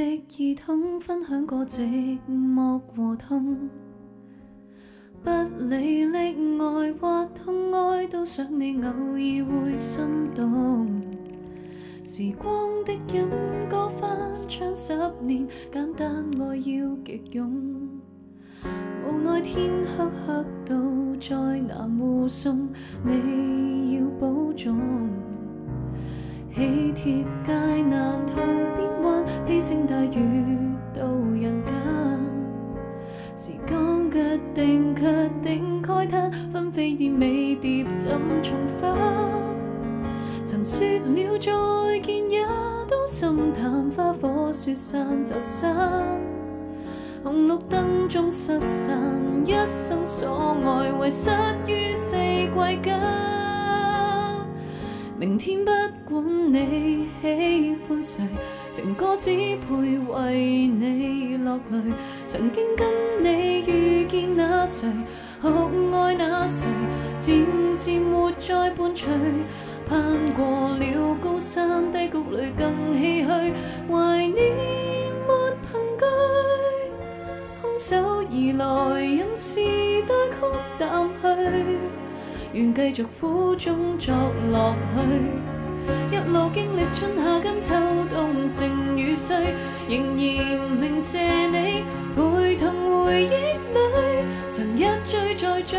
的耳分享过寂寞和痛，不理溺爱或痛爱，都想你偶尔会心动。时光的音歌翻唱十年，简单爱要极勇。无奈天黑黑到再难护送，你要保重。起铁阶难逃变幻，披星戴月到人间。时光却定却定慨叹，纷飞燕尾蝶怎重返？曾说了再见，也都心淡，花火说散就散。红绿灯中失散，一生所爱遗失于四季间。明天不。管你喜欢谁，情歌只配为你落泪。曾经跟你遇见那谁，酷爱那谁，渐渐没再伴随。攀过了高山，低谷里更唏嘘。怀念没凭据，空手而来，任时代曲淡去。愿继续苦中作乐去。一路经历春夏跟秋冬，成与衰，仍然明谢你陪同回忆里，曾一追再追。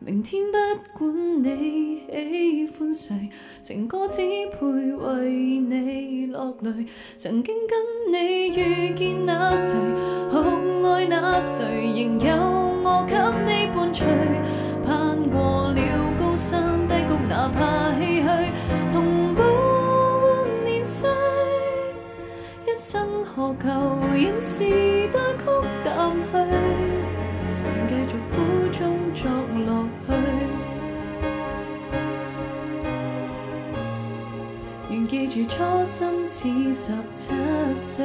明天不管你喜欢谁，情歌只配为你落泪。曾经跟你遇见那谁，酷爱那谁，仍有我给你伴随。攀過了高山低谷，哪怕唏嘘，同步換年歲。一生何求？掩時单曲淡去，願繼續苦中作乐去，願記住初心似十七歲。